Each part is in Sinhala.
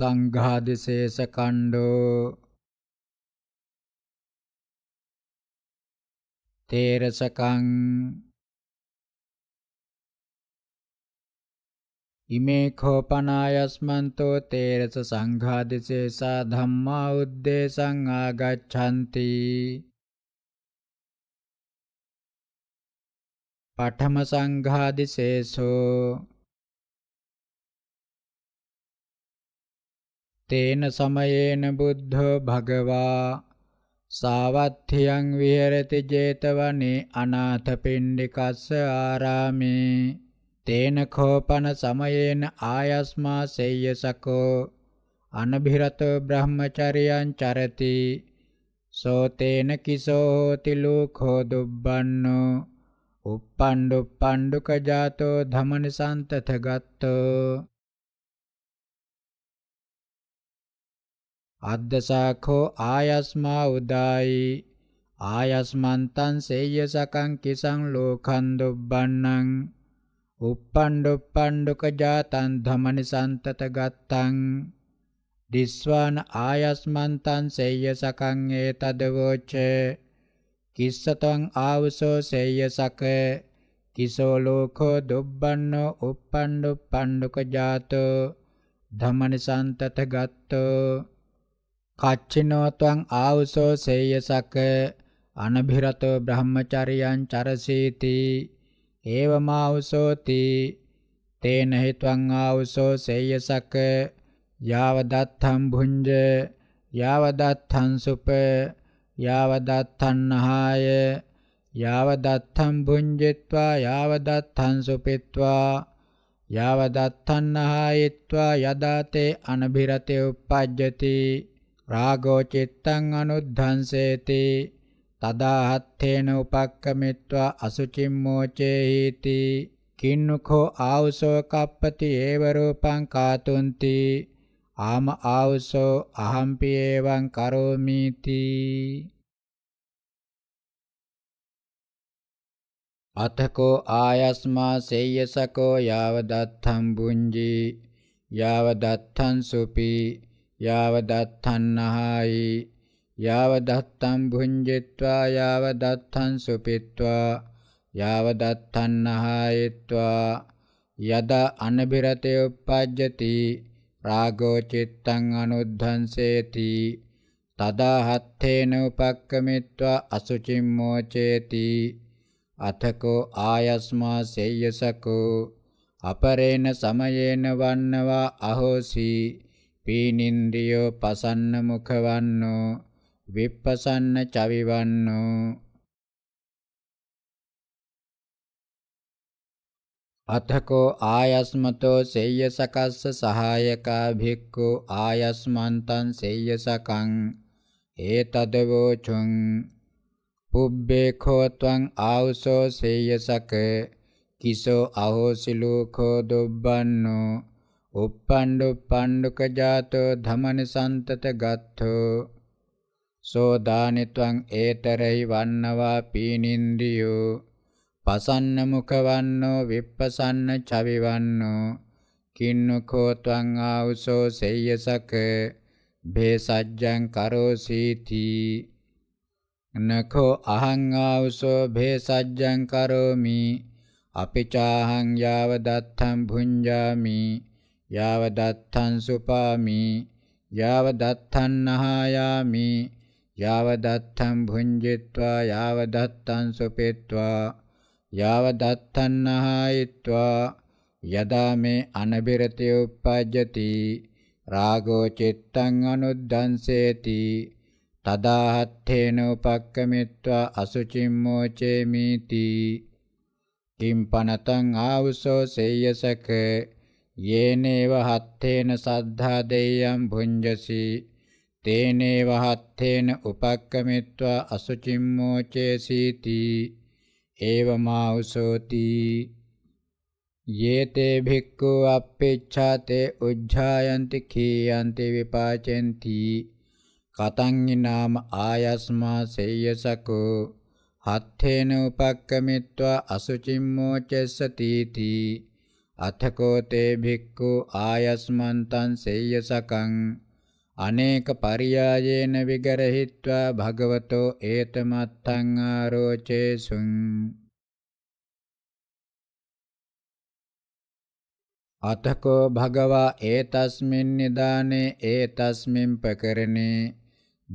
සංඝාදිශේෂ කණ්ඩෝ තේරසකං ඉමේ කෝපනායස්මන්තෝ තේරස සංඝාදිශේෂා ධම්මා උද්දේශං ආගච්ඡanti පඨම සංඝාදිශේෂෝ තේන සමයේන බුද්ධෝ භගවා සාවත්ථියං විහෙරති 제තවනේ අනාථපිණ්ඩිකස්ස ආරාමේ තේන කෝපන සමයේන ආයස්මා සේයසකෝ අනභිරතෝ බ්‍රහ්මචරියං චරති සෝතේන කිසෝ හෝති ලෝකෝ දුබ්බන්නෝ uppanndu panduka jato dhamanasantata gatto අද්දසාඛෝ ආයස්මා Udayi ආයස්මන්තං සේයසකං කිසං ලෝකං දුබ්බන්නං uppanduppanduka jatan dhammani santata gattan diswana ayasmantan seyyasakang etadavoche kissatan avuso seyyasake kiso loko dubbanno uppanduppanduka jato dhammani santata gatto කච්චිනෝත්වං ආවුසෝ සේයසක අනභිරතෝ බ්‍රහ්මචරියං චරසීති ඒවමාවුසෝති තේන හිතවං ආවුසෝ සේයසක යාවදත්තම් භුංජ යාවදත්තං සුප යාවදත්තන්නහාය යාවදත්තම් භුංජිත්වා යාවදත්තං සුපිත්වා යාවදත්තන්නහායිත්වා යදාතේ අනභිරතේ uppajjati රාගෝ චිත්තං අනුද්ධංසේති තදාහත්තේන උපක්කමිත්වා අසුචිම් මෝචේහිති කින්නුඛෝ ආවසෝ කප්පති ඒව රූපං කාතුන්ති ආම ආවසෝ අහම්පි එවං කරෝමීති අතකෝ ආයස්මා සේයසකෝ යාව දත්තම් බුඤ්ජි යාව දත්තං සුපි यावदत्थन्नहायि यावदत्तं भुञ्जित्वा यावदत्थं सुपित्वा यावदत्थन्नहायित्वा යද අනබිරතේ උප්පජ්ජති රාගෝ චිත්තං අනුද්ධංසේති තදා හත්තේන උපක්කමිත්වා අසුචිම් මොචේති අතකෝ ආයස්මා සේයසකෝ අපරේන සමයේන වන්නවා අහෝසි පීනින්දියෝ පසන්න මුඛවන්නෝ විප්පසන්න චවිවන්නෝ අතකෝ ආයස්මතෝ සෙය්‍ය සකස්ස සහායකා භික්ඛු ආයස්මන්තං සෙය්‍ය සකං ඒතදවෝචුං පුබ්බේඛෝ ත්වං ආවසෝ සෙය්‍ය සක කිසෝ අහෝසිලෝඛෝ දුබ්බන්නෝ upppandu panduka jato dhammani santata gatho සෝ දානිත්වං ඒතරයි වන්නවා පීනින්ද්‍රියෝ පසන්න මුඛවන්නෝ විප්පසන්න චවිවන්නෝ කින්නකෝ ත්වං ආවුසෝ සේයසක භේසජ්ජං කරෝසීති නකෝ අහං ආවුසෝ භේසජ්ජං කරෝමි අපිචාහං යාව දත්තම් භුඤ්ජාමි යාව දත්තං සුපාමි යාව දත්තං නහායාමි යාව දත්තං භුඤ්ජිත්වා යාව දත්තං සුපිත්වා යාව දත්තං නහායිත්වා යදා මේ අනබිරති උප්පජ්ජති රාගෝ චිත්තං අනුද්දන්සේති තදාහත්තේන උපක්කමිත්වා අසුචිම් මෝචේමීති කිම්පනතං ආවුසෝ සේයසකේ යේනේව හත්තේන සද්ධා දෙය්‍යම් භුඤ්ජසි තේනේව හත්තේන උපක්කමිත්වා අසුචිම්මෝචේසීති ඒවමාවසෝති යේතේ භික්ඛු අප්පේච්ඡාතේ උජ්ජායන්ති කීයන්ති විපාචෙන්ති කතං ඊනාම ආයස්මා සේයසකෝ හත්තේන උපක්කමිත්වා අසුචිම්මෝචස්සති තී අතකෝ තේ භික්ඛු ආයස්මන්තං සේයසකං අනේක පරියායේන විගරහිत्वा භගවතෝ ඒතමත්තං ආරෝචේසුං අතකෝ භගවා ඒතස්මින් නිදානේ ඒතස්මින් පකරණේ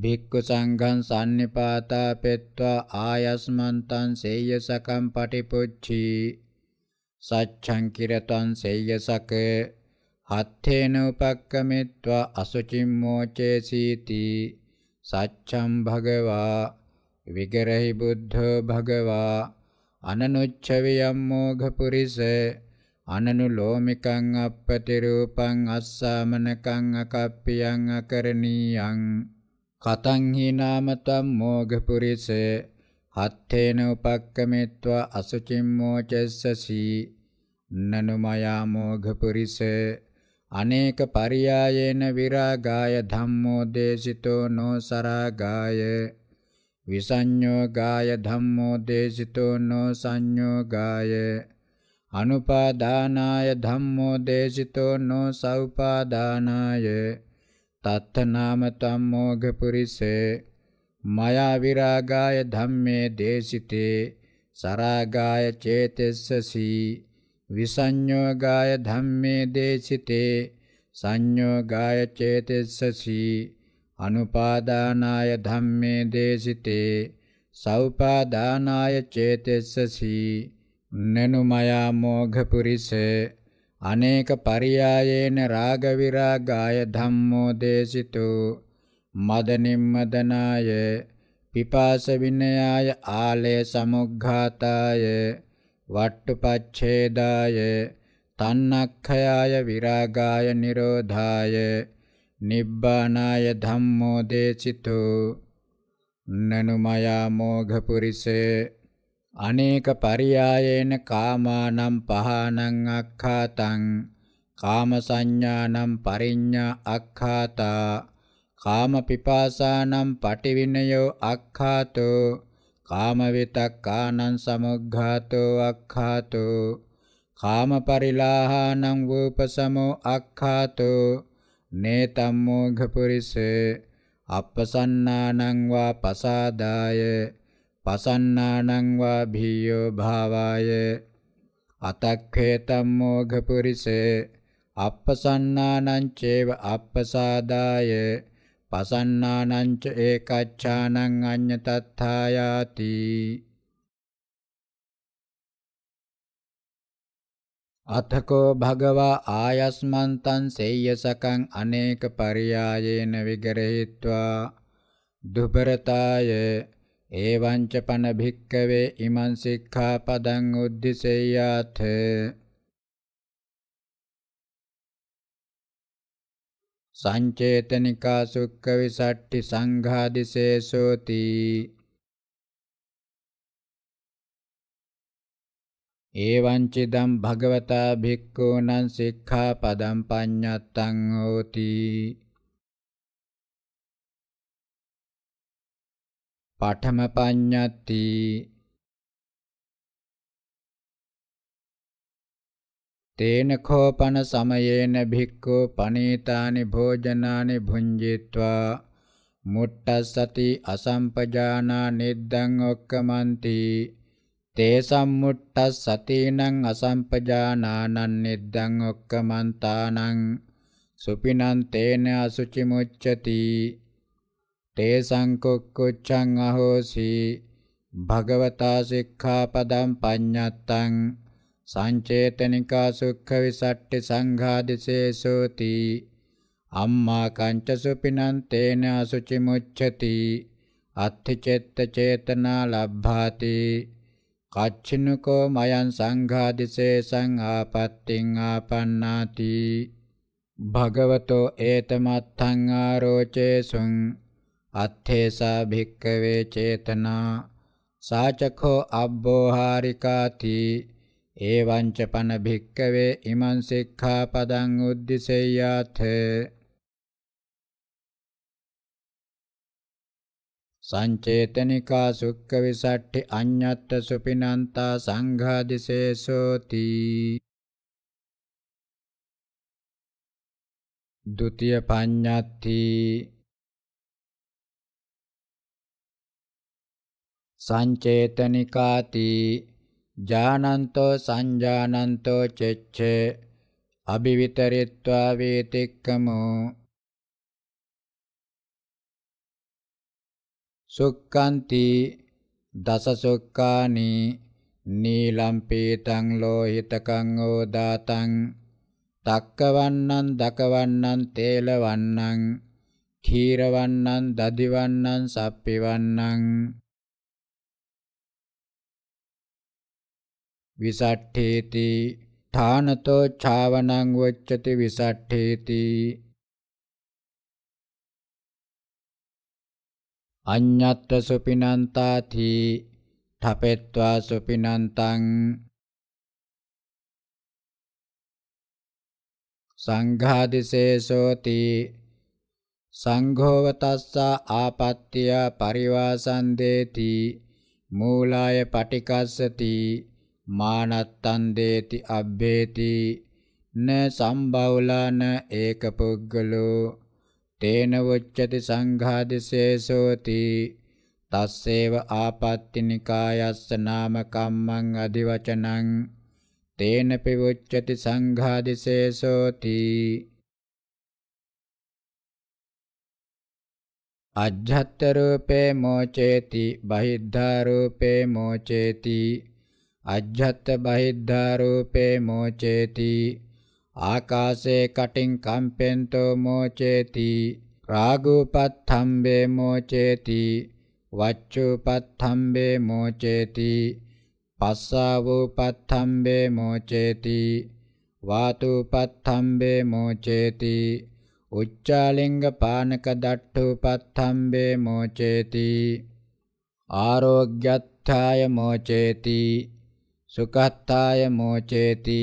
භික්ඛු සංඝං සම්නිපාතා පෙත්වා ආයස්මන්තං සේයසකම් පටිපොච්චී සච්ඡං කිරතං සේයසක හත්තේන උපක්කමෙත්වා අසුචිම් මොචේසීති සච්ඡම් භගවා විගරහි බුද්ධෝ භගවා අනනුච්චවියම් මෝඝපුරිස අනනුලෝමිකං අප්පතිරූපං අස්සාමනකං අකප්පියං අකරණීයං කතං හි නාමතම් මෝඝපුරිසේ හත්තේන උපක්කමෙත්වා අසුචිම්මෝචස්සසී නනුමයා මෝඝපුරිස අනේක පරියායේන විරාගාය ධම්මෝ දේසිතෝ නොසරාගාය විසඤ්ඤෝගාය ධම්මෝ දේසිතෝ නොසඤ්ඤෝගාය අනුපාදානාය ධම්මෝ දේසිතෝ නොසව්පාදානාය තත්ත නාම තම්මෝඝපුරිසේ මයාවිරාගාය ධම්මේ දේශිතේ සරාගාය චේතෙස්සසි විසඤ්ඤෝගාය ධම්මේ දේශිතේ සංඤෝගාය චේතෙස්සසි අනුපාදානාය ධම්මේ දේශිතේ සෞපාදානාය චේතෙස්සසි නනුමයා මෝඝ පුරිස අනේක පරියායේන රාග විරාගාය ධම්මෝ දේශිතෝ මදනිම්මදනාය පිපාස විනයාය ආලේ සමුග්ඝාතාය වට්ටුපච්ඡේදාය තන්නක්ඛයාය විරාගාය නිරෝධාය නිබ්බානාය ධම්මෝ දේචිතෝ නනුමයා මෝඝපුරිසේ අනේක පරියායේන කාමානම් පහානං අක්ඛාතං කාම සංඥානම් පරිඤ්ඤා අක්ඛාතා කාමපිපාසානම් පටිවිනයෝ අක්ඛාතෝ කාමවිතක්කානං සමුග්ඝාතෝ අක්ඛාතෝ කාමපරිලාහානං වූපසමෝ අක්ඛාතෝ නේතම් මෝඝපුරිස අප්පසන්නානං වා පසාදාය පසන්නානං වා භීයෝ භාවාය අතක්ඛේතම් මෝඝපුරිස අප්පසන්නානං චේව අප්පසාදාය පසන්නානං ච ඒකච්ඡානං අඤ්ඤතත්ථායාති අතකෝ භගවා ආයස්මන්තං සේයසකං අනේක පරියායේන විගරහිत्वा දුබරතාය එවං ච පන භික්කවේ ඉමං සික්ඛාපදං උද්ධිසෙය්‍යාතේ සංචේතනිකා සුක්ඛ විසට්ටි සංඝාදිශේෂෝති ඒවං චිදම් භගවතා භික්ඛූනං සික්ඛාපදං පඤ්ඤත්තං හෝති පඨම පඤ්ඤත්ති තේන කෝපන සමයේන භික්ඛු පනීතානි භෝජනානි භුංජිත්වා මුට්ටස්සති අසම්පජානා නිද්දං ඔක්කමන්ති තේ සම්මුට්ටස්සතිනං අසම්පජානානං නිද්දං ඔක්කමන්තානං සුපිනං තේන අසුචි මුච්ඡති තේ සංකොක්කුච්ඡං අහෝසි භගවතා සික්ඛාපදං පඤ්ඤත්තං සංචේතනිකා සුක්ඛ විසට්ටි සංඝාදිසේසෝති අම්මා කංච සුපිනං තේන අසුචි මුච්ඡති අත්ථි චෙත්ත චේතනා ලබ්භාති කච්චිනකෝ මයන් සංඝාදිසේසං ආපත්තිං ආපන්නාති භගවතෝ ඒතමත්තං ආරෝචේසුං අත්ථේසා භික්කවේ චේතනා සාචකෝ අබ්බෝහාරිකාති ඒවංච පන භික්කවේ ඉමං සික්ඛාපදං උද්දිසෙය්‍යාත සංචේතනිකා සුක්ඛ විසට්ඨි අඤ්ඤත්ත සුපිනන්තා සංඝාදිසේසෝති ဒုတိယ පඤ්ඤත්ති සංචේතනිකාති ජානන්තෝ සංජානන්තෝ චෙච්ඡේ අභිවිතරිත්වා වේතික්කමෝ සුක්칸ති දස සුක්කානි නීලම් පීතං ලෝහිතකං ඕදාතං තක්කවන්නං දකවන්නං තේලවන්නං ඛීරවන්නං දදිවන්නං සප්පිවන්නං විසට්ඨේති ථානතෝ ඡාවනං වච්චති විසට්ඨේති අඤ්ඤත්ත සුපිනන්තාති තපෙත්වා සුපිනන්තං සංඝාදිසේසෝති සංඝෝවතස්සා ආපත්‍ත්‍ය පරිවාසන්දේති මූලාය පටිකස්සති මානත්තන් දේති අබ්බේති න සම්බවුලාන ඒකපුග්ගලෝ තේන වොච්චති සංඝාදිශේෂෝති තස්සේව ආපත්‍ති නිකායස්ස නාම කම්මං අදිවචනං තේන පිවොච්චති සංඝාදිශේෂෝති අජ්ජත්තරූපේ මෝචේති බහිද්ධාරූපේ මෝචේති අජ්ජත් බහිද්ධාරූපේ මෝචේති ආකාශේ කටින් කම්පෙන්තෝ මෝචේති රාගූපත්ථම්බේ මෝචේති වච්චූපත්ථම්බේ මෝචේති පස්සාවූපත්ථම්බේ මෝචේති වාතුපත්ථම්බේ මෝචේති උච්චාලිංග පානක දට්ඨූපත්ථම්බේ මෝචේති ආරෝග්‍යත්ථාය මෝචේති සුඛත්තාය මෝචේති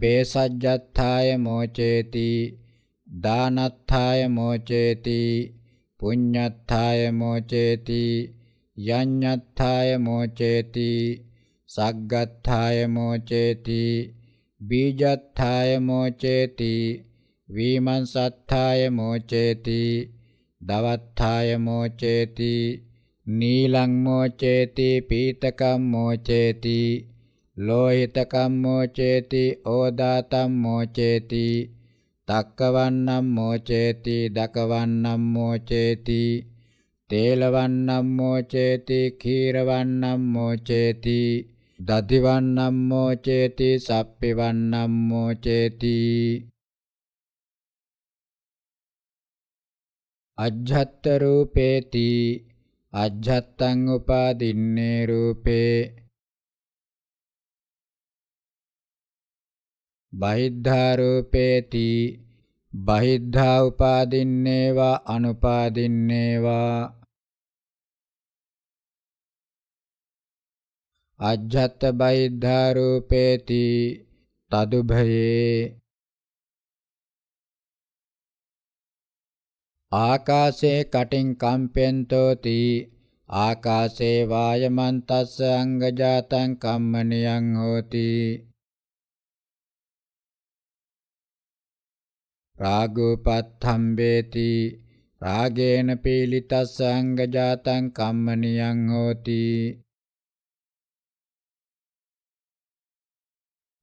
බේසජ්ජත්තාය මෝචේති දානත්තාය මෝචේති පුඤ්ඤත්තාය මෝචේති යඤ්ඤත්තාය මෝචේති සග්ගත්තාය මෝචේති බීජත්තාය මෝචේති වීමංසත්තාය මෝචේති දවත්තාය මෝචේති නීලං මෝචේති පීතකම් මෝචේති ලෝහිතකම් මෝචේති ඕදාතම් මෝචේති තක්කවන්නම් මෝචේති දකවන්නම් මෝචේති තේලවන්නම් මෝචේති ඛීරවන්නම් මෝචේති දදිවන්නම් මෝචේති සප්පිවන්නම් මෝචේති අජ්ජත් රූපේති අජ්ජත්තං උපාදින්නේ රූපේ බහිද්ධා රූපේති බහිද්ධා උපාදින්නේවා අනුපාදින්නේවා අජ්ජත් බයිද්ධා රූපේති තදුභයේ ආකාශේ කටින් කම්පෙන්තෝති ආකාශේ වායමන්තස්ස අංගජාතං කම්මනියං හෝති රාගෝපත්ථම්බේති රාගේන පීලිතස්සංගජාතං කම්මනියං හෝති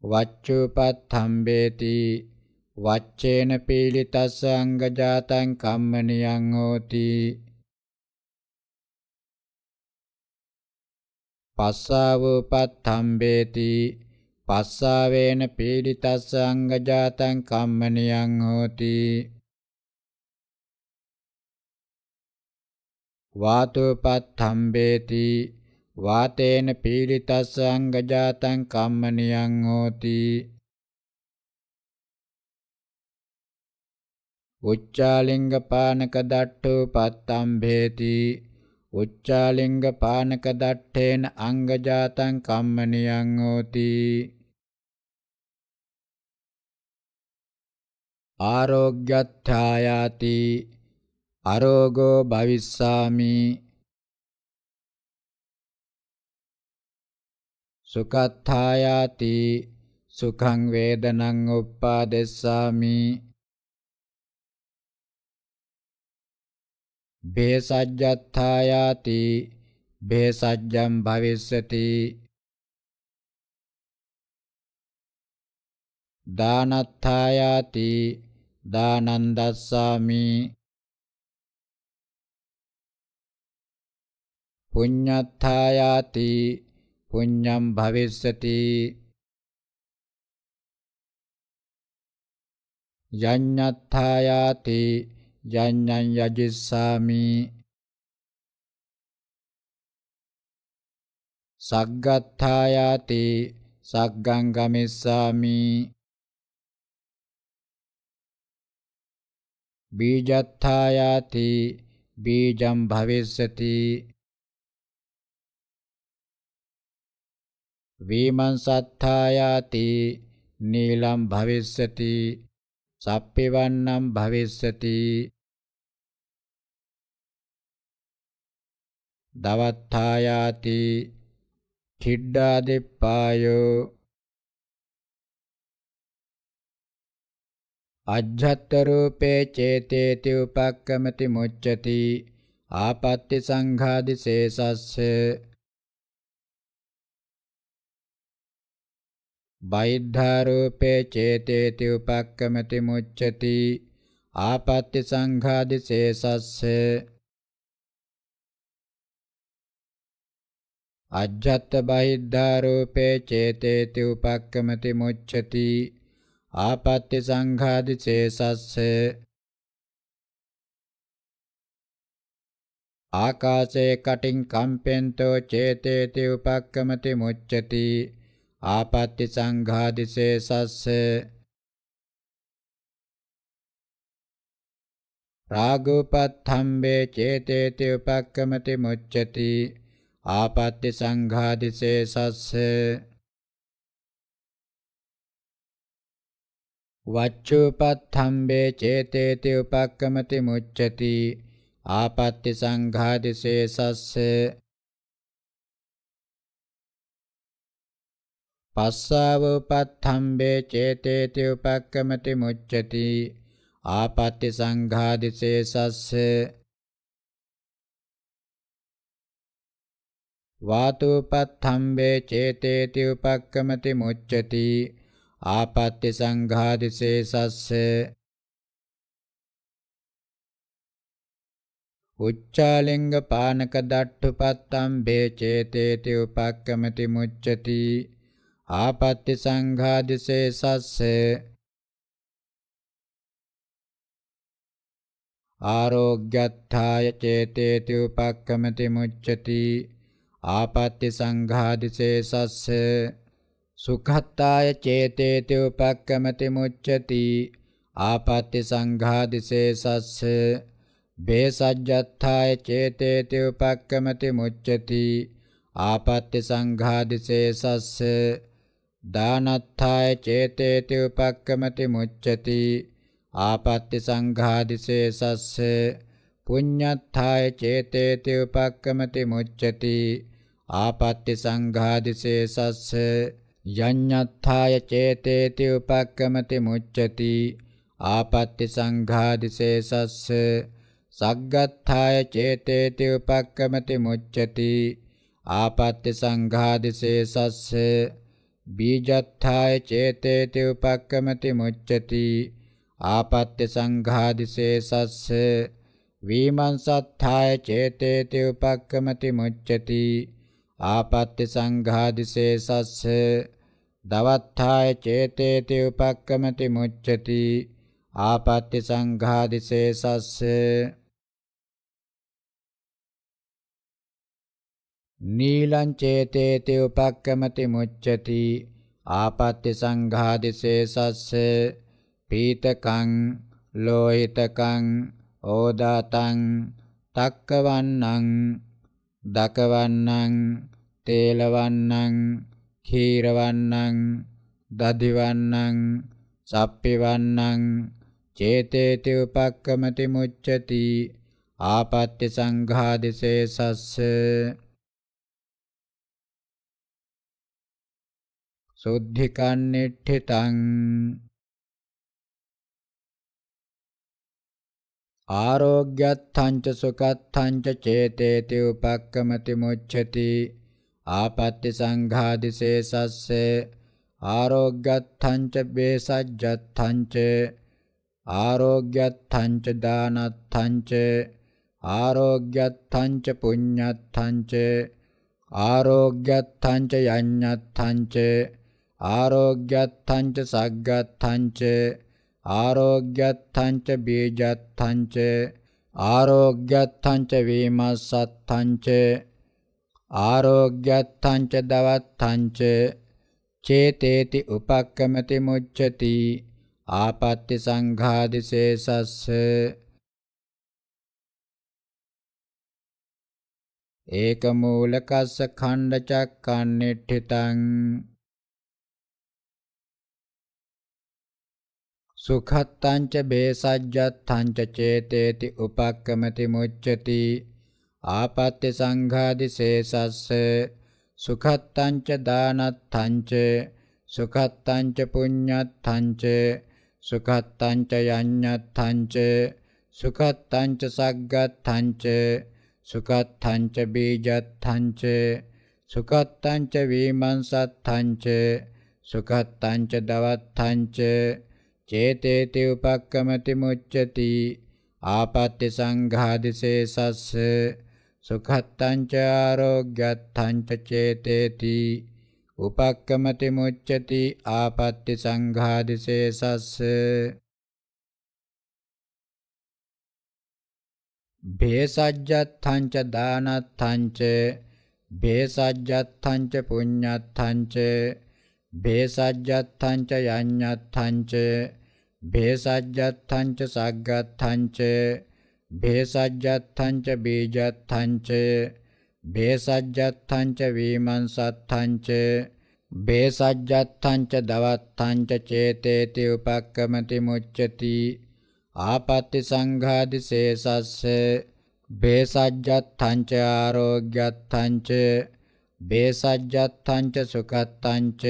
වච්චෝපත්ථම්බේති වච්චේන පීලිතස්සංගජාතං කම්මනියං හෝති පස්සාවෝපත්ථම්බේති පස්සාවේන පීඩිතස්ස අංගජාතං කම්මනියං හෝති වාතෝපත්ථම්බේති වාතේන පීඩිතස්ස අංගජාතං කම්මනියං හෝති උච්චාලිංග පානක දට්ඨෝ පත්තම්බේති උච්චාලිංග පානක දට්ඨේන අංගජාතං කම්මනියං හෝති ආරෝග්‍යත්ථායාති අරෝගෝ භවිස්සාමි සුඛත්ථායාති සුඛං වේදනං උප්පාදෙස්සාමි බේසජ්ජත්ථායාති බේසජ්ජම් භවිස්සති දානත්ථායාති දානං දස්සාමි පුඤ්ඤත්ථායාති පුඤ්ඤම් භවිස්සති යඤ්ඤත්ථායාති යඤ්ඤං යජිස්සාමි සග්ගත්ථායාති සග්ගං ගමිස්සාමි बीजत्थायाति बीजं भविष्यति विमंसत्थायाति नीलं भविष्यति सप्पिवन्नं भविष्यति දවත්ථායාති කිඩ්ඩාදිප්පායෝ අජ්ජත් රූපේ චේතේති උපක්කමති මුච්ඡති ආපත්‍ති සංඝාදි ශේසස්ස බයිද්ධා රූපේ චේතේති උපක්කමති මුච්ඡති ආපත්‍ති සංඝාදි ශේසස්ස අජ්ජත් බහිද්ධා රූපේ චේතේති උපක්කමති මුච්ඡති ආපත්‍ති සංඝාදි චේසස්ස ආකාශේ කටින් කම්පෙන්තෝ චේතේති උපක්කමති මුච්ඡති ආපත්‍ති සංඝාදි චේසස්ස රාගෝපත්ථම්බේ චේතේති උපක්කමති මුච්ඡති ආපත්‍ති සංඝාදි චේසස්ස වච්චුපත්ථම්බේ චේතේති උපක්කමති මුච්ඡති ආපත්‍ති සංඝාදිශේසස්ස පස්සාවපත්ථම්බේ චේතේති උපක්කමති මුච්ඡති ආපත්‍ති සංඝාදිශේසස්ස වාතුපත්ථම්බේ චේතේති උපක්කමති මුච්ඡති ආපත්‍ය සංඝාදිශේෂස්ස උච්චාලිංග පානක දට්ඨපත්තම් බේචේතේති උපක්කමති මුච්චති ආපත්‍ය සංඝාදිශේෂස්ස ආරෝග්‍යත්ථාය චේතේති උපක්කමති මුච්චති ආපත්‍ය සංඝාදිශේෂස්ස සුඛත්තාය චේතේති උපක්කමති මුච්ඡති ආපත්‍ති සංඝාදිසේසස්ස බේසජ්ජත්තාය චේතේති උපක්කමති මුච්ඡති ආපත්‍ති සංඝාදිසේසස්ස දානත්තාය චේතේති උපක්කමති මුච්ඡති ආපත්‍ති සංඝාදිසේසස්ස පුඤ්ඤත්ථාය චේතේති උපක්කමති මුච්ඡති ආපත්‍ති සංඝාදිසේසස්ස යඤ්ඤත්ථාය චේතේති උපක්කමති මුච්ඡති ආපත්‍ති සංඝාදිශේසස්ස සග්ගත්ථාය චේතේති උපක්කමති මුච්ඡති ආපත්‍ති සංඝාදිශේසස්ස බීජත්ථාය චේතේති උපක්කමති මුච්ඡති ආපත්‍ය සංඝාදිශේසස්ස විමංසත්ථාය චේතේති උපක්කමති මුච්ඡති ආපත්‍ති සංඝාදිශේසස්ස දවත්ථාය චේතේති උපක්කමති මුච්ඡති ආපත්‍ති සංඝාදිශේසස්ස නීලං චේතේති උපක්කමති මුච්ඡති ආපත්‍ති සංඝාදිශේසස්ස පීතකං ලෝහිතකං ඕදාතං තක්කවන්නං දකවන්නං තේලවන්නං ඛීරවන්නං දදිවන්නං සප්පිවන්නං චේතේති උපක්කමති මුච්ඡති ආපත්‍ය සංඝාදිසේ සස්ස සුද්ධිකන්නිට්ඨිතං ආරෝග්‍යත්තංච සුඛත්තංච චේතේති උපක්කමති මුච්ඡති ආපත්‍ති සංඝාදිශේසස්ස ආරෝග්‍යත්තංච බේසජ්ජත්තංච ආරෝග්‍යත්තංච දානත්තංච ආරෝග්‍යත්තංච පුඤ්ඤත්තංච ආරෝග්‍යත්තංච යඤ්ඤත්තංච ආරෝග්‍යත්තංච සග්ගත්තංච ආරෝග්‍යත්තංච බීජත්තංච ආරෝග්‍යත්තංච වීමස්සත්තංච ආරෝග්‍යත්තංච දවත්තංච චේතේති උපක්කමති මුච්ඡති ආපත්‍ති සංඝාදිශේසස්ස ඒකමූලකස්ස ඛණ්ඩ චක්කන්නිට්ඨිතං සුඛත්තංච බේසජ්ජත්තංච චේතේති උපක්කමති මුච්ඡති ආපත්‍ය සංඝාදි සේසස්ස සුඛත්තංච දානත්තංච සුඛත්තංච පුඤ්ඤත්තංච සුඛත්තංච යඤ්ඤත්තංච සුඛත්තංච සග්ගත්තංච සුඛත්තංච බීජත්තංච සුඛත්තංච වීමංසත්තංච සුඛත්තංච දවත්තංච චේතේති උපක්කමති මුච්ඡති ආපත්‍ති සංඝාදිසේසස්ස සුඛත්තං ච ආරෝග්‍යත්තං ච චේතේති උපක්කමති මුච්ඡති ආපත්‍ති සංඝාදිසේසස්ස භේසජ්ජත්තං ච දානත්තං ච භේසජ්ජත්තං ච පුඤ්ඤත්තං ච භේසජ්ජත්තං ච යඤ්ඤත්තං ච භේසජ්ජත්තංච සග්ගත්තංච භේසජ්ජත්තංච බීජත්තංච භේසජ්ජත්තංච වීමංසත්තංච බේසජ්ජත්තංච දවත්තංච චේතේති උපක්කමති මුච්චති ආපත්‍ති සංඝාදි සේසස්ස බේසජ්ජත්තංච ආරෝග්‍යත්තංච බේසජ්ජත්තංච සුඛත්තංච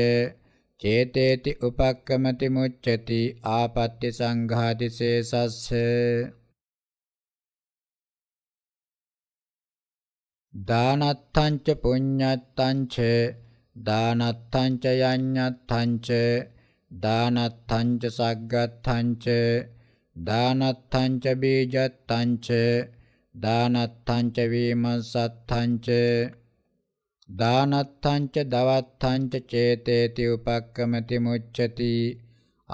චේතේති උපක්කමති මුච්ඡති ආපත්‍ති සංඝාති සේසස්ස දානත්තං ච පුඤ්ඤත්තං ච දානත්තං ච යඤ්ඤත්තං ච දානත්තං ච සග්ගත්තං ච දානත්තං ච බීජත්තං ච දානත්තං ච වීමසත්තං ච දානත්තංච දවත්තංච චේතේති උපක්කමති මුච්ඡති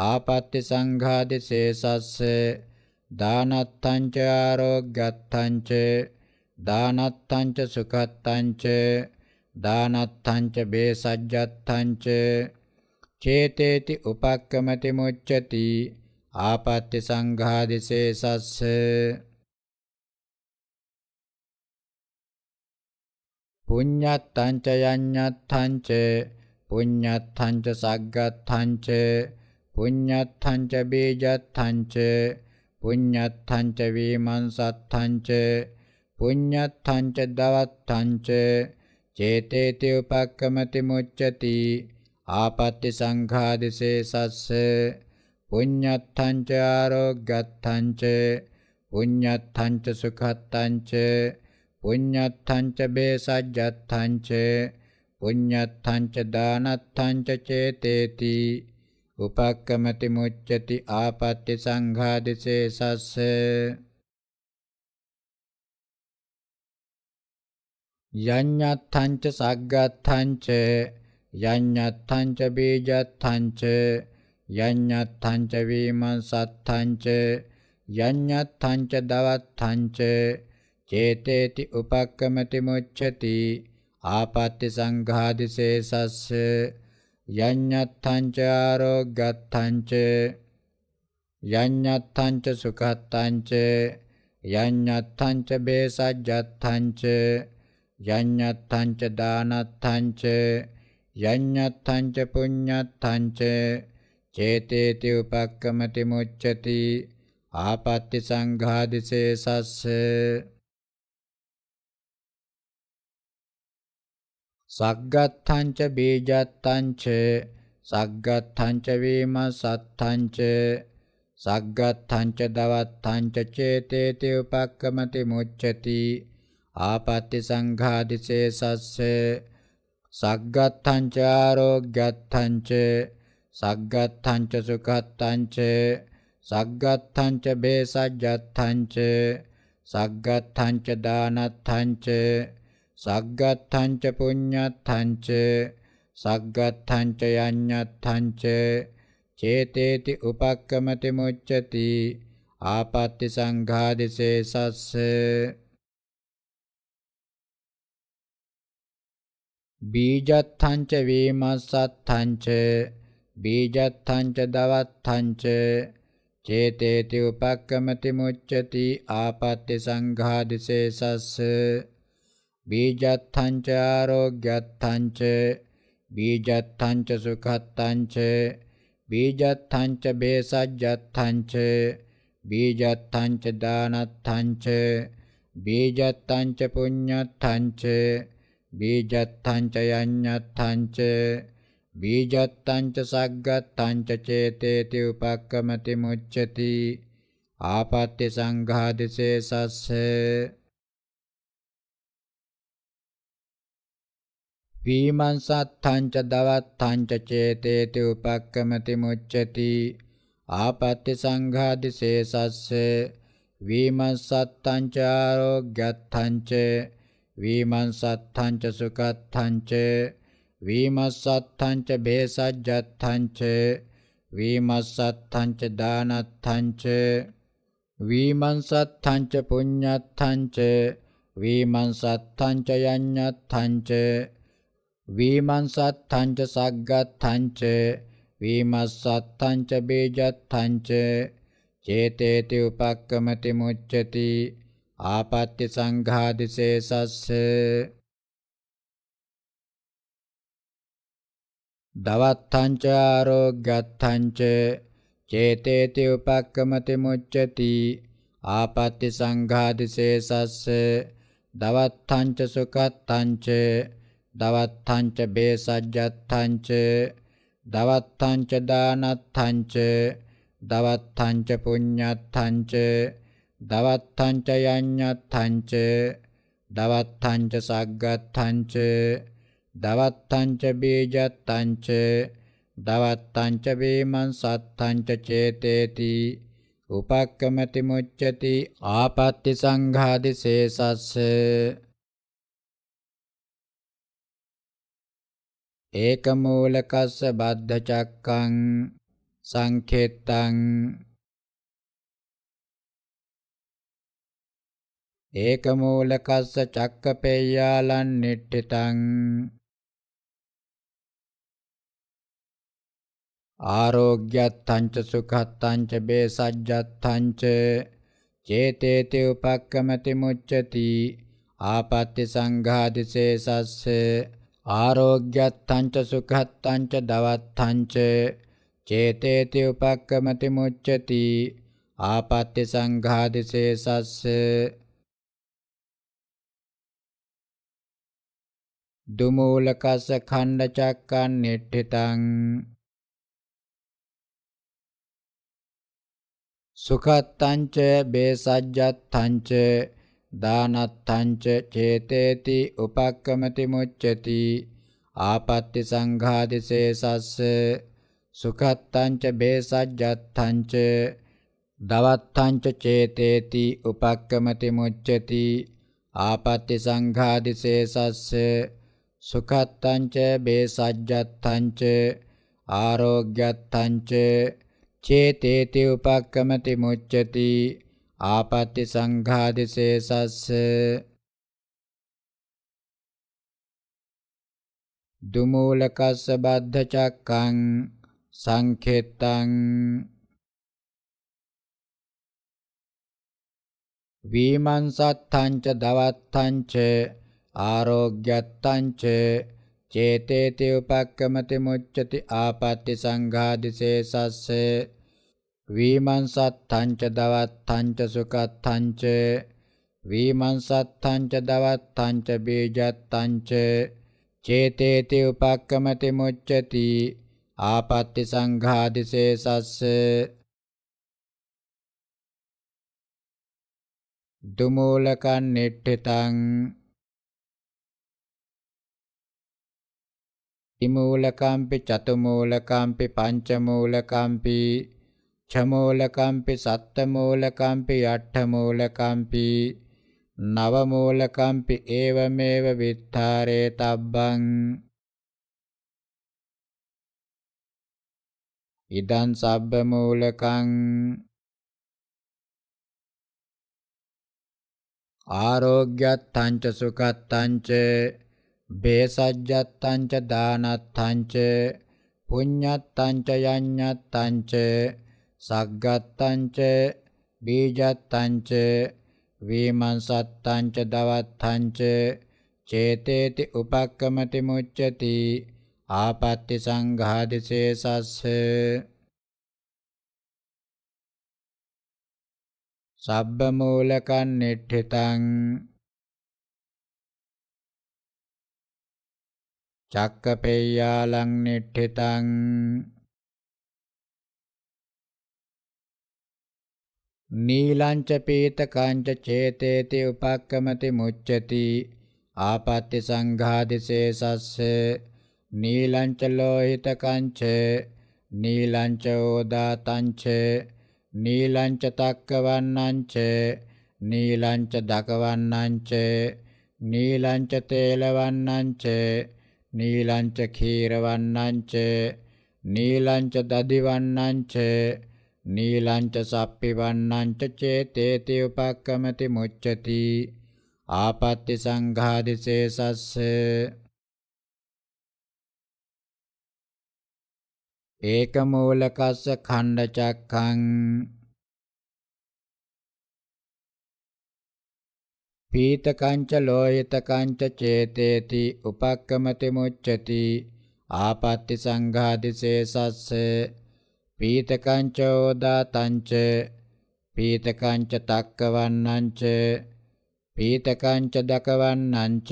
ආපත්‍ති සංඝාදි සේසස්ස දානත්තංච ආරෝග්‍යත්තංච දානත්තංච සුඛත්තංච දානත්තංච බේසජ්ජත්තංච චේතේති උපක්කමති මුච්ඡති ආපත්‍ති සංඝාදි සේසස්ස පුඤ්ඤත්තං ච යඤ්ඤත්තං ච පුඤ්ඤත්තං ච සග්ගත්තං ච පුඤ්ඤත්තං ච බීජත්තං ච පුඤ්ඤත්තං ච වීමංසත්තං ච පුඤ්ඤත්තං ච දවත්තං ච චේතේති උපක්කමති මුච්ඡති ආපත්‍ති සංඝාදිසේසස්ස පුඤ්ඤත්තං ච ආරෝග්ගත්තං ච පුඤ්ඤත්තං ච සුඛත්තං ච පුඤ්ඤත්ථංච බේසජ්ජත්ථංච පුඤ්ඤත්ථංච දානත්ථංච චේතේති උපක්කමති මුච්ඡති ආපත්‍ති සංඝාදිසේසස්ස යඤ්ඤත්ථංච සග්ගත්ථංච යඤ්ඤත්ථංච බීජත්ථංච යඤ්ඤත්ථංච වීමංසත්ථංච යඤ්ඤත්ථංච දවත්ථංච චේතේති උපක්කමති මුච්ඡති ආපත්‍ති සංඝාදිශේසස්ස යඤ්ඤත්තං ච ආරෝග්ගත්තං ච යඤ්ඤත්තං ච සුඛත්තං ච යඤ්ඤත්තං ච බේසජ්ජත්තං ච යඤ්ඤත්තං ච දානත්තං ච යඤ්ඤත්තං ච පුඤ්ඤත්තං ච චේතේති උපක්කමති මුච්ඡති ආපත්‍ති සංඝාදිශේසස්ස සග්ගත්තංච බීජත්තංච සග්ගත්තංච වීමසත්තංච සග්ගත්තංච දවත්තංච චේතේති උපක්කමති මුච්ඡති ආපත්‍ති සංඝාදිසේසස්ස සග්ගත්තංච ආරෝග්‍යත්තංච සග්ගත්තංච සුඛත්තංච සග්ගත්තංච බේසජ්ජත්තංච සග්ගත්තංච දානත්තංච සග්ගත්ථංච පුඤ්ඤත්ථංච සග්ගත්ථංච යඤ්ඤත්ථංච චේතේති උපක්කමති මුච්ඡති ආපත්‍ති සංඝාදිසේසස්ස බීජත්ථංච වීමස්සත්ථංච බීජත්ථංච දවත්ථංච චේතේති උපක්කමති මුච්ඡති ආපත්‍ති සංඝාදිසේසස්ස බීජත්තංච ආරෝග්‍යත්තංච බීජත්තංච සුඛත්තංච බීජත්තංච බේසජ්ජත්තංච බීජත්තංච දානත්තංච බීජත්තංච පුඤ්ඤත්තංච බීජත්තංච යඤ්ඤත්තංච බීජත්තංච සග්ගත්තංච චේතේති උපක්කමති මුච්ඡති ආපත්‍ය සංඝාදිසේසස්ස පීමන්සත්ථංච දවත්ථංච චේතේති උපක්කමති මුච්ඡති ආපත්‍ය සංඝාදි සේසස්ස වීමන්සත්ථංච ආරෝග්‍යත්ථංච වීමන්සත්ථංච සුඛත්ථංච වීමස්සත්ථංච බේසජ්ජත්ථංච වීමස්සත්ථංච දානත්ථංච වීමන්සත්ථංච පුඤ්ඤත්ථංච වීමන්සත්ථංච යඤ්ඤත්ථංච වීමංසත්තංච සග්ගත්තංච වීමස්සත්තංච බීජත්තංච චේතේති උපක්කමති මුච්ඡති ආපත්‍ති සංඝාදිශේසස්ස දවත්තංච ආරෝග්‍යත්තංච චේතේති උපක්කමති මුච්ඡති ආපත්‍ති සංඝාදිශේසස්ස දවත්තංච සුඛත්තංච දවත්තංච බේසජ්ජත්තංච දවත්තංච දානත්තංච දවත්තංච පුඤ්ඤත්තංච දවත්තංච යඤ්ඤත්තංච දවත්තංච සග්ගත්තංච දවත්තංච බීජත්තංච දවත්තංච වේමං සත්තංච චේතේති උපක්කමති මුච්ඡති ආපත්‍ති සංඝාදි සේසස්ස ඒකමූලකස්ස බද්ධචක්කං සංඛෙත්තං ඒකමූලකස්ස චක්කපේයාලන් නිට්ඨිතං ආරෝග්‍යත්තං ච සුඛත්තං ච බේසජ්ජත්තං ච චේතේති උපක්කමති මුච්ඡති ආපත්‍ති සංඝාදිසේසස්ස ආරෝග්‍යත්තංච සුඛත්තංච දවත්තංච චේතේති උපක්කමති මුච්ඡති ආපත්‍ය සංඝාදිසේසස්ස දුමූලකස ඛණ්ඩ චක්කන් නිට්ඨිතං සුඛත්තංච බේසජ්ජත්තංච දානත්තංච චේතේති උපක්කමති මුච්චති ආපත්‍ති සංඝාදිශේසස්ස සුඛත්තංච බේසජ්ජත්තංච දවත්තංච චේතේති උපක්කමති මුච්චති ආපත්‍ති සංඝාදිශේසස්ස සුඛත්තංච බේසජ්ජත්තංච ආරෝග්‍යත්තංච චේතේති උපක්කමති මුච්චති ආපත්‍ති සංඝාදිශේසස්ස දුමූලකස්ස බද්ධ චක්කං සංඛෙත්තං වීමංසත්තංච දවත්තංච ආරෝග්‍යත්තංච චේතේති උපක්කමති මුච්චති ආපත්‍ති සංඝාදිසේසස්ස වීමංසත්තංච දවත්තංච සුකත්තංච වීමංසත්තංච දවත්තංච බීජත්තංච චේතේති උපක්කමති මුච්ඡති ආපත්‍ති සංඝාදිශේසස්ස දුමූලකන් නෙට්ඨිතං ඉමූලකම්පි චතුමූලකම්පි පංචමූලකම්පි චමූලකම්පි සත්තමූලකම්පි යට්ඨමූලකම්පි නවමූලකම්පි ඒවමේව විත්තරේ තබ්බං ඉදං සබ්බ මූලකං ආරෝග්‍යත්තං ච සුඛත්තං ච බේසජ්ජත්තං ච දානත්තං ච පුඤ්ඤත්තං ච යඤ්ඤත්තං ච සග්ගත්තංච බීජත්තංච වීමංසත්තංච දවත්තංච චේතේති උපක්කමති මුච්ඡති ආපත්‍ති සංඝාදිශේසස්ස සබ්බ මූලකන් නිට්ඨිතං චක්කපේයාලං නිට්ඨිතං නීලංච පීතකංච චේතේති උපක්කමති මුච්ඡති ආපත්‍ය සංඝාදිශේසස්ස නීලංච ලෝහිතකංච නීලංච ඕදාතංච නීලංච තක්කවන්නංච නීලංච දකවන්නංච නීලංච තේලවන්නංච නීලංච ඛීරවන්නංච නීලංච දදිවන්නංච නීලංච සප්පිවන්නංච චේතේති උපක්කමති මුච්චති ආපත්‍ති සංඝාදිශේසස්ස ඒකමූලකස්ස ඛණ්ඩචක්ඛං පීතකංච ලෝහිතකංච චේතේති උපක්කමති මුච්චති ආපත්‍ති සංඝාදිශේසස්ස පීතකං චෝදාතං ච පීතකං ච තක්කවන්නං ච පීතකං ච දකවන්නං ච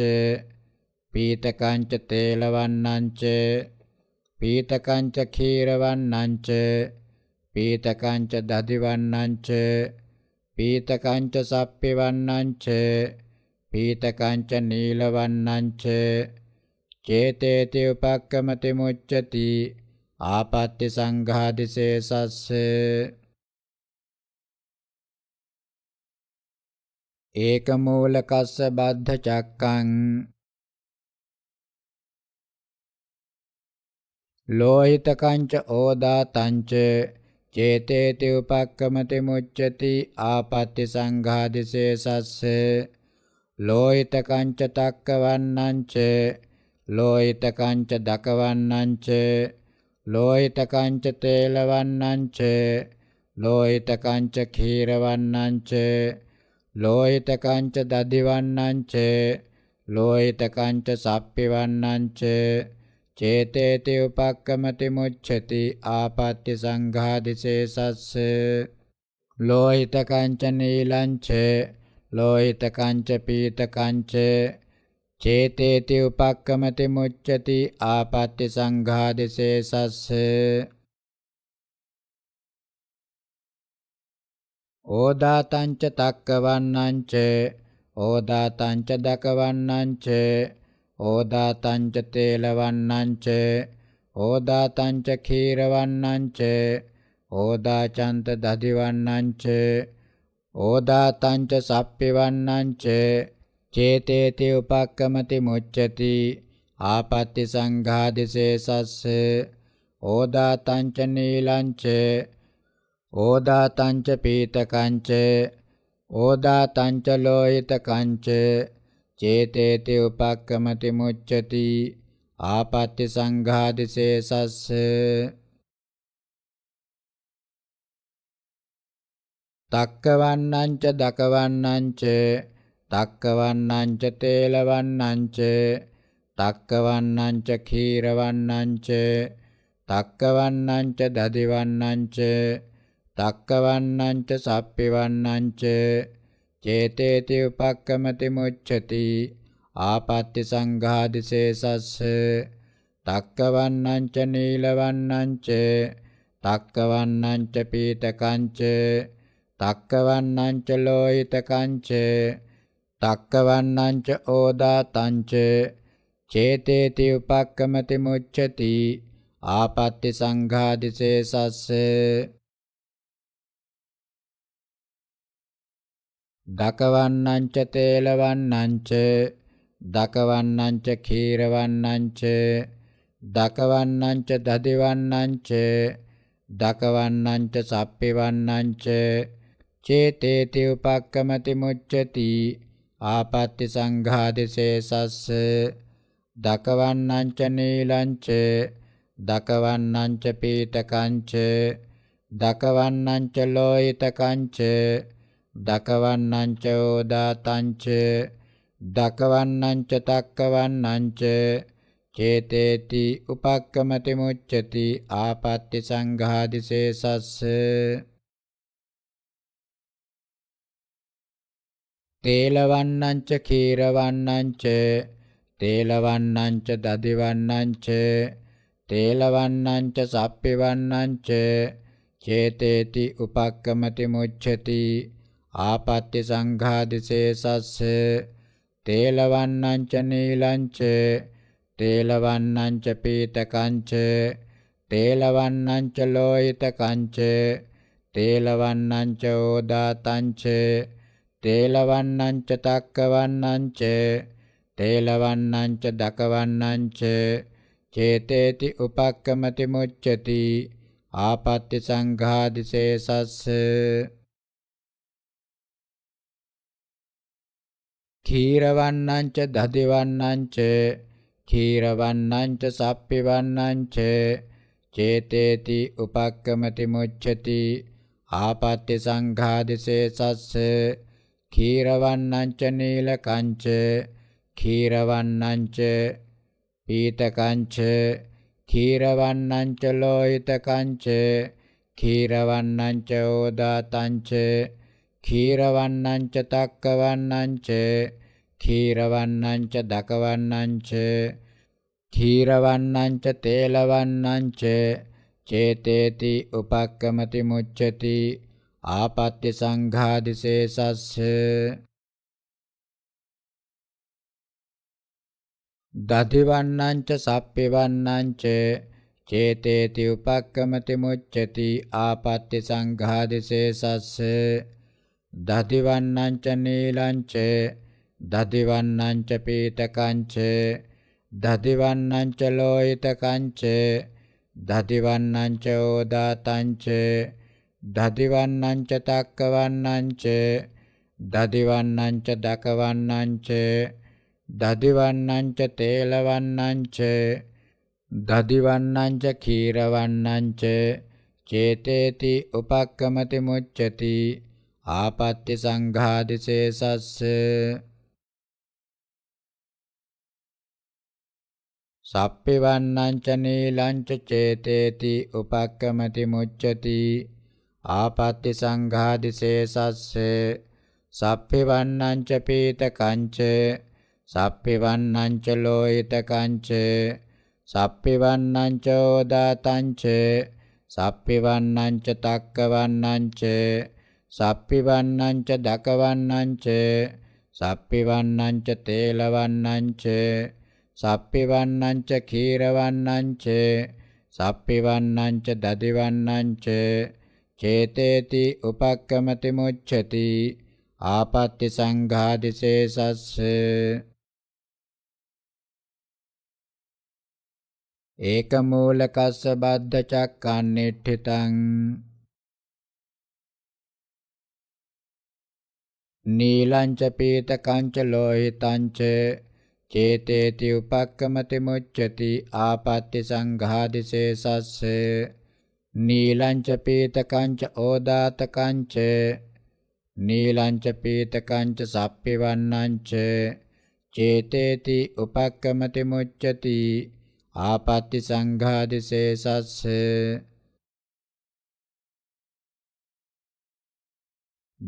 පීතකං ච තේලවන්නං ච පීතකං ච ඛීරවන්නං ච පීතකං ච දදිවන්නං ච පීතකං ච සප්පිවන්නං ච පීතකං ච නීලවන්නං ච චේතේති උපක්කමති මුච්ඡති ආපත්‍ය සංඝාදිශේසස්ස ඒකමූලකස්ස බද්ධ චක්කං ලෝහිත කංච ඕදා තංච චේතේති උපක්කමති මුච්ඡති ආපත්‍ය සංඝාදිශේසස්ස ලෝහිත කංච තක්කවන්නං ච ලෝහිත කංච දකවන්නං ච ලෝහිත කංච තේලවන්නංච ලෝහිත කංච ඛීරවන්නංච ලෝහිත කංච දදිවන්නංච ලෝහිත කංච සප්පිවන්නංච චේතේති උපක්කමති මුච්ඡති ආපත්‍ය සංඝාදිශේසස්ස ලෝහිත කංච නීලංච ලෝහිත කංච පීත කංච චේතේති උපක්කමති මුච්ඡති ආපත්‍ති සංඝාදසේසස්ස ඕදාතංච තක්කවන්නංච ඕදාතංච දකවන්නංච ඕදාතංච තේලවන්නංච ඕදාතංච ඛීරවන්නංච ඕදාචන්ත දදිවන්නංච ඕදාතංච සප්පිවන්නංච චේතේති උපක්කමති මුච්ඡති ආපත්‍ති සංඝාදිශේසස්ස ඕදාතං ච නීලං ච ඕදාතං ච පීතකං ච ඕදාතං ච ලෝහිතකං ච චේතේති උපක්කමති මුච්ඡති ආපත්‍ති සංඝාදිශේසස්ස තක්කවන්නං ච දකවන්නං ච තක්කවන්නංච තේලවන්නංච තක්කවන්නංච ඛීරවන්නංච තක්කවන්නංච දදිවන්නංච තක්කවන්නංච සප්පිවන්නංච චේතේති උපක්කමති මුච්ඡති ආපත්‍ති සංඝාදිශේසස්ස තක්කවන්නංච නීලවන්නංච තක්කවන්නංච පීතකංච තක්කවන්නංච ලෝහිතකංච තක්කවන්නංච ඕදා තංච චේතේති උපක්කමති මුච්ඡති ආපත්‍ති සංඝාදිසේසස්ස දකවන්නංච තේලවන්නංච දකවන්නංච ඛීරවන්නංච දකවන්නංච දදිවන්නංච දකවන්නංච සප්පිවන්නංච චේතේති උපක්කමති මුච්ඡති ආපත්‍ති සංඝාදිශේසස්ස දකවන්නංච නීලංච දකවන්නංච පීතකංච දකවන්නංච ලෝහිතකංච දකවන්නංච ඕදාතංච දකවන්නංච තක්කවන්නංච චේතේති උපක්කමති මුච්චති ආපත්‍ති සංඝාදිසේසස්ස තේලවන්නංච කීරවන්නංච තේලවන්නංච දදිවන්නංච තේලවන්නංච සප්පිවන්නංච චේතේති උපක්කමති මුච්ඡති ආපත්‍ය සංඝාදිසේසස්ස තේලවන්නංච නීලංච තේලවන්නංච පීතකංච තේලවන්නංච ලෝහිතකංච තේලවන්නංච ඕදාතංච තේලවන්නංච තක්කවන්නංච තේලවන්නංච දකවන්නංච චේතේති උපක්කමති මුච්ඡති ආපත්‍ති සංඝාදිශේසස්ස ඛීරවන්නංච දදිවන්නංච ඛීරවන්නංච සප්පිවන්නංච චේතේති උපක්කමති මුච්ඡති ආපත්‍ති සංඝාදිශේසස්ස කීරවන්නංච නීලකංච කීරවන්නංච පීතකංච කීරවන්නංච ලෝහිතකංච කීරවන්නංච ඕදාතංච කීරවන්නංච තක්කවන්නංච කීරවන්නංච දකවන්නංච කීරවන්නංච තේලවන්නංච චේතේති උපක්කමති මුච්ඡති ආපත්‍ය සංඝාදිශේෂස්ස දධිවන්නංච සප්පිවන්නංච චේතේති උපක්කමති මුච්චති ආපත්‍ය සංඝාදිශේෂස්ස දධිවන්නංච නීලංච දධිවන්නංච පීතකංච දධිවන්නංච ලෝහිතකංච දධිවන්නංච ඕදාතංච දදිවන්නංච තක්කවන්නංච දදිවන්නංච දකවන්නංච දදිවන්නංච තේලවන්නංච දදිවන්නංච කීරවන්නංච චේතේති උපක්කමති මුච්චති ආපත්‍ය සංඝාදිසේසස්ස සප්පිවන්නංච නීලංච චේතේති උපක්කමති මුච්චති ආපත්‍ති සංඝාදිශේසස්ස සප්පිවන්නංච පීතකංච සප්පිවන්නංච ලෝහිතකංච සප්පිවන්නංච ඕදාතංච සප්පිවන්නංච තක්කවන්නංච සප්පිවන්නංච දකවන්නංච සප්පිවන්නංච තේලවන්නංච සප්පිවන්නංච කීරවන්නංච සප්පිවන්නංච දදිවන්නංච චේතේති උපක්කමති මුච්ඡති ආපත්‍ති සංඝාදිශේසස්ස ඒකමූලකස්ස බද්ධ චක්කන්නිට්ඨිතං නීලංච පීත කංච ලෝහිතංච චේතේති උපක්කමති මුච්ඡති ආපත්‍ති සංඝාදිශේසස්ස නීලංච පීතකංච ඕදාතකංච නීලංච පීතකංච සප්පිවන්නංච චේතේති උපක්කමති මුච්ඡති ආපත්‍ති සංඝාදිශේසස්ස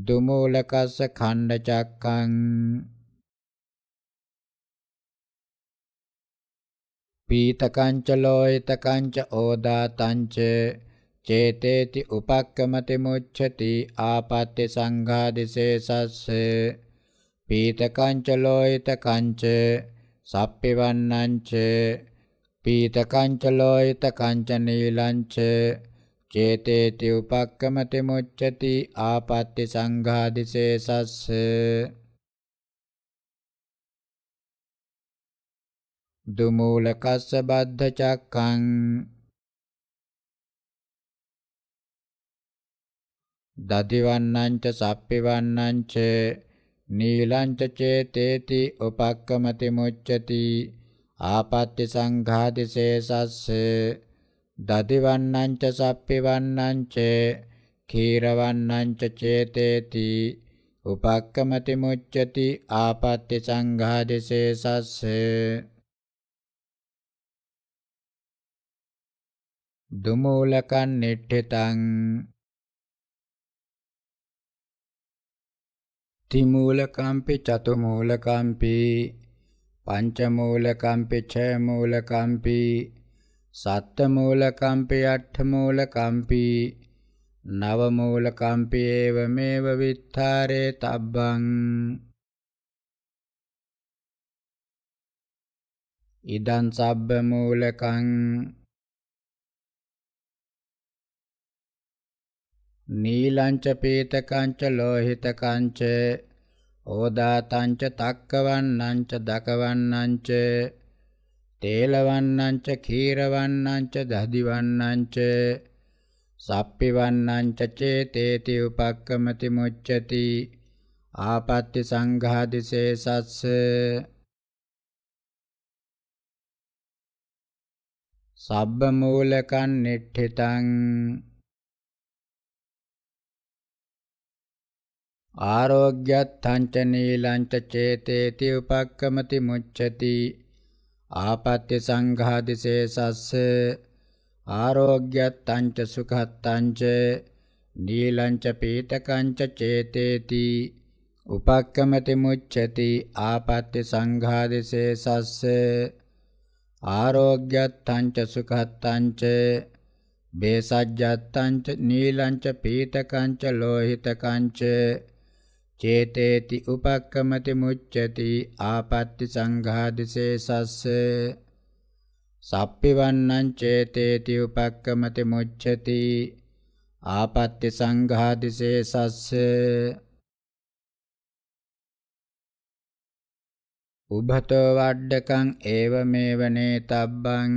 දුමූලකස්ස ඛණ්ඩ චක්ඛං පීතකංච ලෝයතකංච ඕදාතංච චේතේති උපක්කමති මුච්ඡති ආපත්‍ය සංඝාදිශේසස්ස පීතකංච ලෝහිතකංච සප්පිවන්නංච පීතකංච ලෝහිතකංච නීලංච චේතේති උපක්කමති මුච්ඡති ආපත්‍ය සංඝාදිශේසස්ස දුමූලකස්ස බද්ධ චක්ඛං දදිවන්නංච සප්පිවන්නංච නීලංච චේතේති උපක්කමති මුච්ඡති ආපත්‍ති සංඝාදි සේසස්ස දදිවන්නංච සප්පිවන්නංච ඛීරවන්නංච චේතේති උපක්කමති මුච්ඡති ආපත්‍ති සංඝාදි සේසස්ස දුමූලකන් නිට්ඨිතං ත්‍රිමූලකම්පි චතුමූලකම්පි පංචමූලකම්පි ඡමූලකම්පි සත්තමූලකම්පි අට්ඨමූලකම්පි නවමූලකම්පි ඒවමේව විත්තරේ තබ්බං ඉදං සබ්බ මූලකං නීලංච පීතකංච ලෝහිතකංච ඕදාතංච තක්කවන්නංච දකවන්නංච තේලවන්නංච කීරවන්නංච දදිවන්නංච සප්පිවන්නංච චේතේති උපක්කමති මුච්ඡති ආපත්‍ති සංඝාදිසේසස්ස සබ්බ මූලකන් නිට්ඨිතං ආරෝග්‍යත් තංච නීලංච චේතේති උපක්කමති මුච්ඡති ආපත්‍ය සංඝාදිශේසස්ස ආරෝග්‍යත් තංච සුඛත් තංච නීලංච පීතකංච චේතේති උපක්කමති මුච්ඡති ආපත්‍ය සංඝාදිශේසස්ස ආරෝග්‍යත්තං ච සුඛත්තං ච බේසජ්ජත්තං ච නීලං ච පීතකං ච ලෝහිතකං ච චේතේති උපක්කමති මුච්ඡති ආපත්‍ති සංඝාදිශේසස්ස සප්පිවන්නං චේතේති උපක්කමති මුච්ඡති ආපත්‍ති සංඝාදිශේසස්ස උභතෝ වඩ්ඩකං ඒව මේවනේ තබ්බං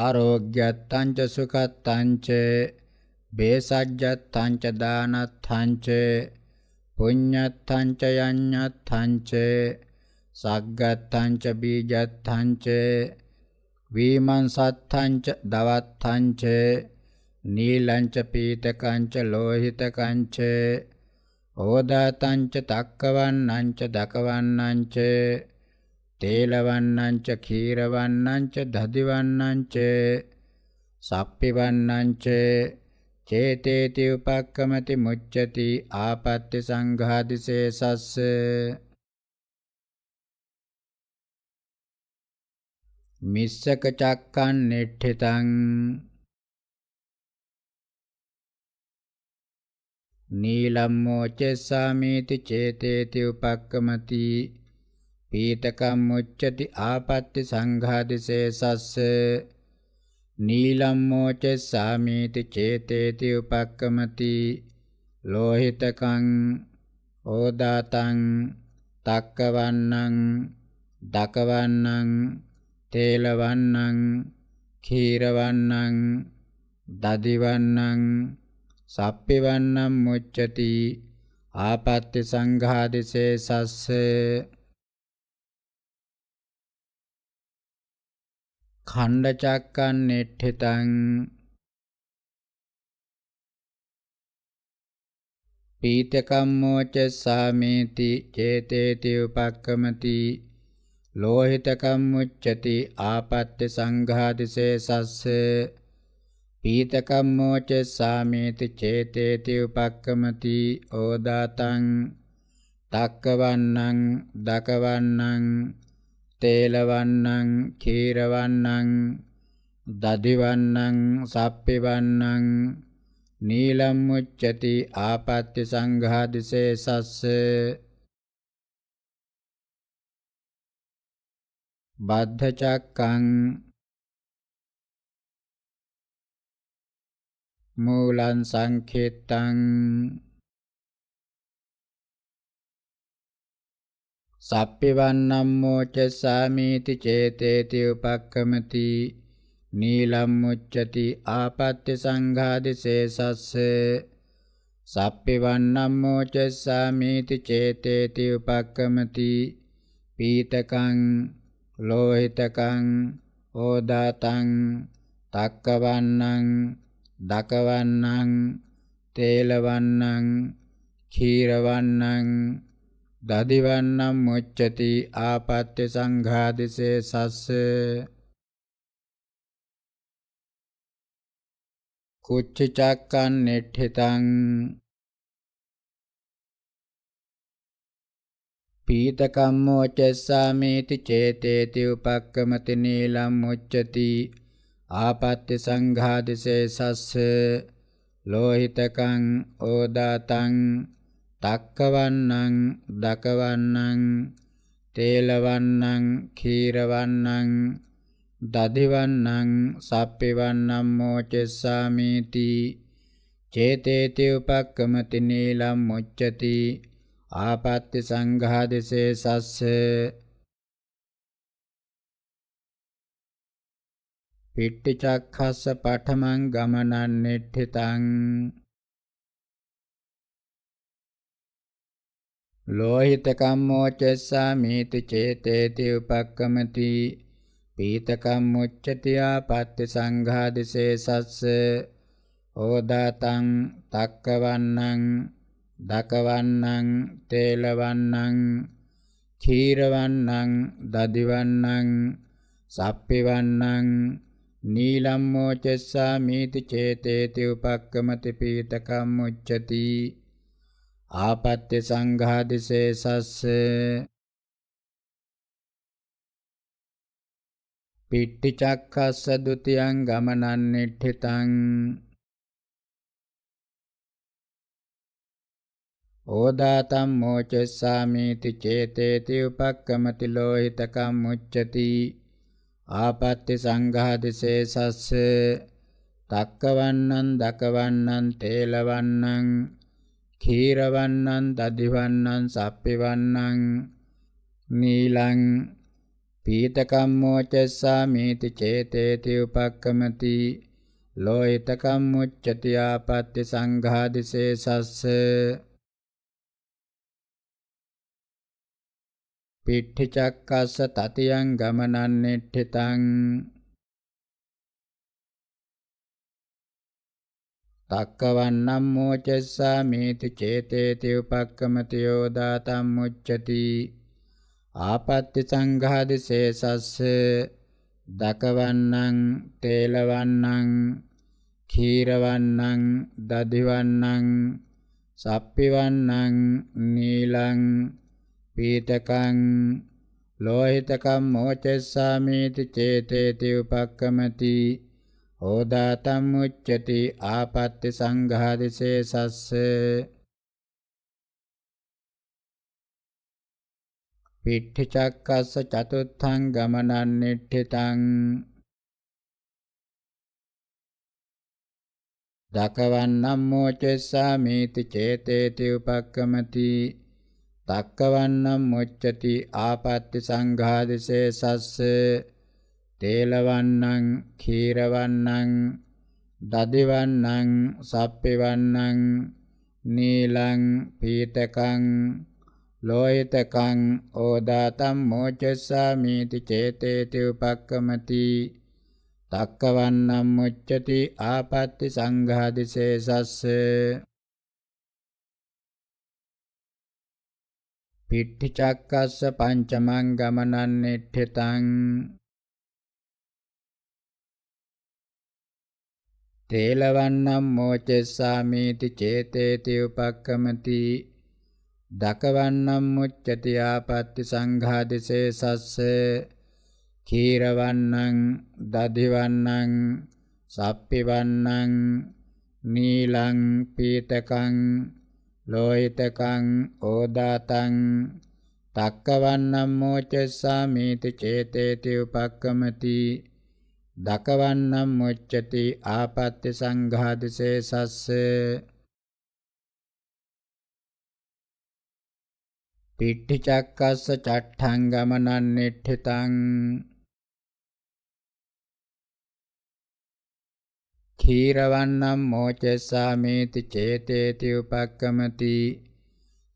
ආරෝග්‍යත්තං ච සුඛත්තං ච බේසජ්ජත්තංච දානත්තංච පුඤ්ඤත්තංච යඤ්ඤත්තංච සග්ගත්තංච බීජත්තංච වීමංසත්තංච දවත්තංච නීලංච පීතකංච ලෝහිතකංච ඕදාතංච තක්කවන්නංච දකවන්නංච තේලවන්නංච කීරවන්නංච දදිවන්නංච සප්පිවන්නංච චේතේති උපක්කමති මුච්ඡති ආපත්‍ය සංඝාදිශේසස්ස මිස්සක චක්කන් නෙට්ඨිතං නීලම් මොචෙස්සාමේති චේතේති උපක්කමති පීතකම් මුච්ඡති ආපත්‍ය සංඝාදිශේසස්ස නීලම්මෝචෙස්සාමීති චේතේති උපක්කමති ලෝහිතකං ඕදාතං තක්කවන්නං දකවන්නං තේලවන්නං ඛීරවන්නං දදිවන්නං සප්පිවන්නං මුච්චති ආපත්‍ය සංඝාදිසේ සස්සේ ඛණ්ඩචක්කං නෙට්ඨිතං පීතකම්මෝච සාමේති චේතේති උපක්කමති ලෝහිතකම්මුච්චති ආපත්‍ය සංඝාදිසේසස්ස පීතකම්මෝච සාමේති චේතේති උපක්කමති ඕදාතං තක්කවන්නං දකවන්නං තේලවන්නං කීරවන්නං දදිවන්නං සප්පිවන්නං නීලම් මුච්චති ආපත්‍ය සංඝාදිසේසස්ස බද්ධචක්කං මූලං සංඛේතං සප්පිවන්නම් මෝචසාමීති චේතේති උපක්කමති නීලම් මුච්චති ආපත්‍ය සංඝාදි සේසස්ස සප්පිවන්නම් මෝචසාමීති චේතේති උපක්කමති පීතකං ලෝහිතකං ඕදාතං තක්කවන්නං දකවන්නං තේලවන්නං ඛීරවන්නං දදිවන්නම් මුච්චති ආපත්‍ය සංඝාදිසේ සස්ස කුච්චචක්කන් නෙට්ඨිතං පීතකම්මෝ චස්සාමේති චේතේති උපක්කමති නීලම් මුච්චති ආපත්‍ය සංඝාදිසේ සස්ස ලෝහිතකං ඕදාතං තක්කවන්නං දකවන්නං තේලවන්නං කීරවන්නං දදිවන්නං සප්පිවන්නං මෝචෙස්සාමීති චේතේති උපක්කමති නීලම් මුච්චති ආපත්‍ති සංඝාදසේ සස්ස පිට්ටි චක්ඛස්ස පඨමං ගමනන් නෙට්ඨිතං ලෝහිත කම්මෝචස්සාමීති චේතේති උපක්කමති පීතකම් මුච්චති ආපත්‍ති සංඝාදිසේසස්ස ඕදාතං තක්කවන්නං දකවන්නං තේලවන්නං ඛීරවන්නං දදිවන්නං සප්පිවන්නං නීලම්මෝචස්සාමීති චේතේති උපක්කමති පීතකම් මුච්චති ආපත්‍ය සංඝාදිශේසස්ස පිට්ටිචක්කස්ස ဒ ුතියං ගමනන් නිට්ඨිතං ඕදාතම් මෝචස්සාමේති චේතේති උපක්කමති ලෝහිතකම් මුච්චති ආපත්‍ය සංඝාදිශේසස්ස තක්කවන්නන් දකවන්නන් තේලවන්නන් ඛීරවන්නං දදිවන්නං සප්පිවන්නං නීලං පීතකම්මෝචස්සාමේති චේතේති උපක්කමති ලෝහිතකම්මුච්චති ආපත්‍ති සංඝාදිසේසස්ස පිට්ඨිචක්කස්ස තතියං ගමනන්නෙට්ඨිතං තක්කවන්නම් මෝචස්සා මේති චේතේති උපක්කමති යෝදා තම්මුච්චති ආපත්‍ති සංඝාදි සේසස්ස දකවන්නං තේලවන්නං ඛීරවන්නං දදිවන්නං සප්පිවන්නං නීලං පීතකං ලෝහිතකම් මෝචස්සාමේති චේතේති උපක්කමති ඕදාතම් උච්චති ආපත්‍ති සංඝාදිසේ සස්ස පිට්ඨි චක්කස්ස චතුත්ථං ගමනන් නිට්ඨිතං දකවන්නම් මොචෙස්සාමේති චේතේති උපක්කමති තක්කවන්නම් මොච්චති ආපත්‍ති සංඝාදිසේ සස්ස තේලවන්නං ඛීරවන්නං දදිවන්නං සප්පිවන්නං නීලං පීතකං ලෝහිතකං ඕදාතම් මෝචස්සාමීති චේතේති උපක්කමති තක්කවන්නම් මුච්චති ආපත්‍ති සංඝාදිශේසස්ස පිට්ඨි චක්කස්ස පංචමං ගමනන් නිට්ඨිතං තේලවන්නම් මෝචෙස්සාමීති චේතේති උපක්කමති දකවන්නම් මුච්චති ආපත්‍ති සංඝාදිසේසස්ස කීරවන්නං දදිවන්නං සප්පිවන්නං නීලං පීතකං ලෝහිතකං ඕදාතං තක්කවන්නම් මෝචෙස්සාමීති චේතේති උපක්කමති දකවන්නම් මුච්චති ආපත්‍ය සංඝාතිසේ සස්ස පිට්ඨි චක්කස්ස චට්ඨං ගමනන් නිට්ඨිතං ඛීරවන්නම් මෝචසාමේති චේතේති උපක්කමති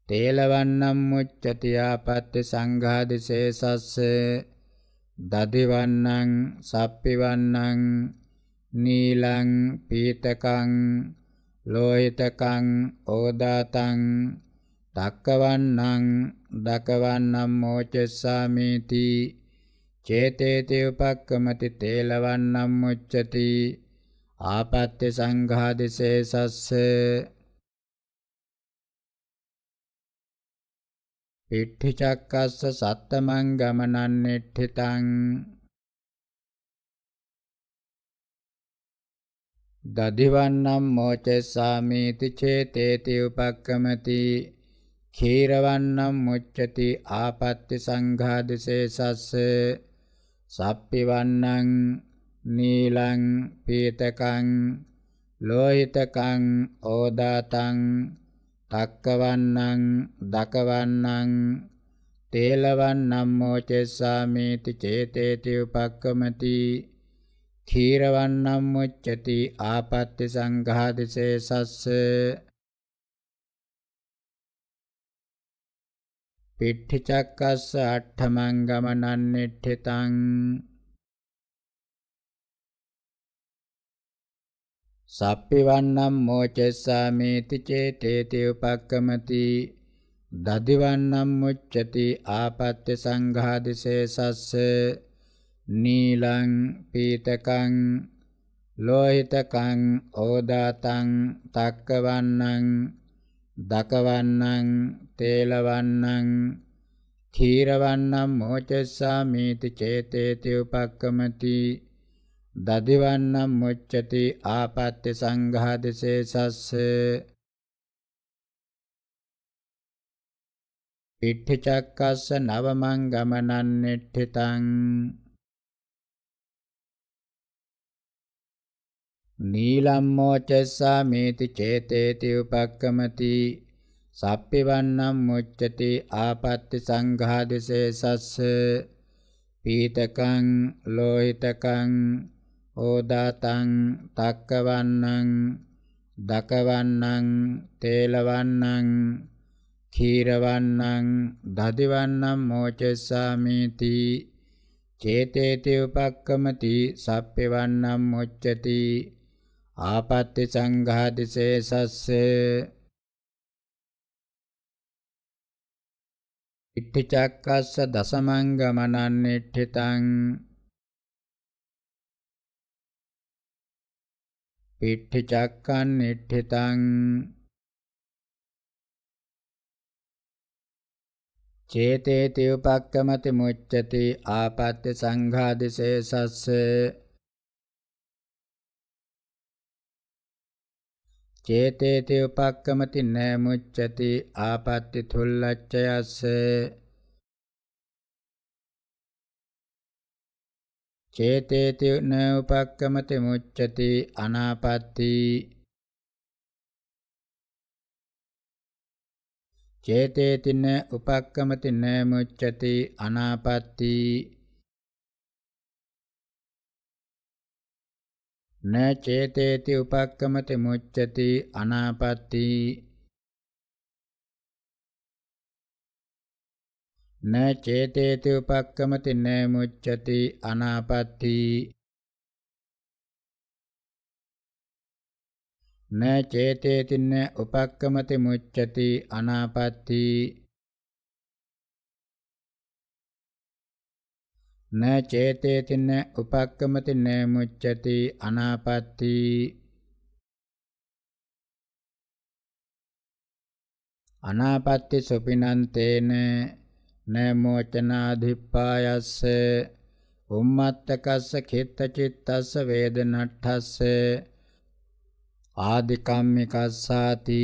තේලවන්නම් මුච්චති ආපත්‍ය සංඝාතිසේ සස්ස දදිවන්නං සප්පිවන්නං නීලං පීතකං ලෝහිතකං ඕදාතං තක්කවන්නං දකවන්නම් මෝචස්සාමේති චේතේති උපක්කමති තේලවන්නම් මුච්චති ආපත්‍ය සංඝාදිසේසස්ස ඉට්ඨි චක්කස්ස සත්තමං ගමනන් නෙට්ඨිතං දදිවන්නම් මොචෙස්සාමීති චේතේති උපක්කමති ඛීරවන්නම් මුච්චති ආපත්‍ති සංඝාදිශේසස්ස සප්පිවන්නං නීලං පීතකං ලෝහිතකං ඕදාතං තක්කවන්නං දකවන්නං තේලවන්නං මොචෙස්සාමේති චේතේති උපක්කමති ඛීරවන්නං මුච්චති ආපත්‍ති සංඝාදිසේසස්ස පිට්ඨි චක්කස්ස අට්ඨමං ගමනන්නෙට්ඨිතං සප්පිවන්නම් මෝචස්සාමේති චේතේති උපක්කමති දදිවන්නම් මුච්චති ආපත්‍ය සංඝාදිශේසස්ස නීලං පීතකං ලෝහිතකං ඕදාතං තක්කවන්නං දකවන්නං තේලවන්නං ඛීරවන්නං මෝචස්සාමේති චේතේති උපක්කමති දදිවන්නම් මුච්චති ආපත්‍ය සංඝාදිශේෂස්ස ඉට්ඨි චක්කස්ස නවමං ගමනන් නිට්ඨිතං නීලම් මොචස්සා මේති චේතේති උපක්කමති සප්පිවන්නම් මුච්චති ආපත්‍ති සංඝාදිසේසස්ස පීතකං ලෝහිතකං ඕදාතං තක්කවන්නං දකවන්නං තේලවන්නං ඛීරවන්නං දදිවන්නං මොචෙස්සාමේති චේතේති උපක්කමති සප්පේවන්නං මොච්චති ආපත්‍ති සංඝාදිසේසස්ස ඉට්ඨිචක්කස්ස දසමංගමනන් ඉට්ඨිතං පිට්ඨි චක්කන් නිට්ඨිතං චේතේති උපක්කමති මුච්චති ආපත්‍ය සංඝාදිශේසස්ස චේතේති උපක්කමති නෑ මුච්චති ආපත්‍ය තුල්ලච්චයස්ස චේතේති න උපක්කමති මුච්ඡති අනාපත්ති චේතේති න උපක්කමති න මුච්ඡති අනාපත්ති න චේතේති උපක්කමති මුච්ඡති අනාපත්ති න චේතේති උපක්කමති න මුච්ඡති අනාපත්ති න චේතේති න උපක්කමති මුච්ඡති අනාපත්ති න චේතේති න උපක්කමති න මුච්ඡති අනාපත්ති අනාපත්ති සුපිනන්තේන නමෝචනාධිප්පායස්ස උම්මත්තකස්ස කිත්තචිත්තස්ස වේදනට්ඨස්ස ආදිකම්මිකස්සාති